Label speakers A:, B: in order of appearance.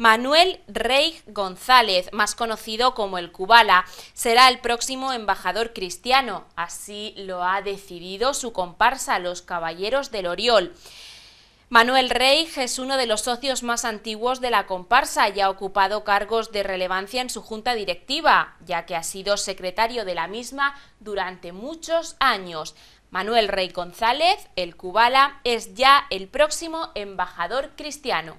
A: Manuel Rey González, más conocido como el Cubala, será el próximo embajador cristiano. Así lo ha decidido su comparsa, los Caballeros del Oriol. Manuel Rey es uno de los socios más antiguos de la comparsa y ha ocupado cargos de relevancia en su junta directiva, ya que ha sido secretario de la misma durante muchos años. Manuel Rey González, el Cubala, es ya el próximo embajador cristiano.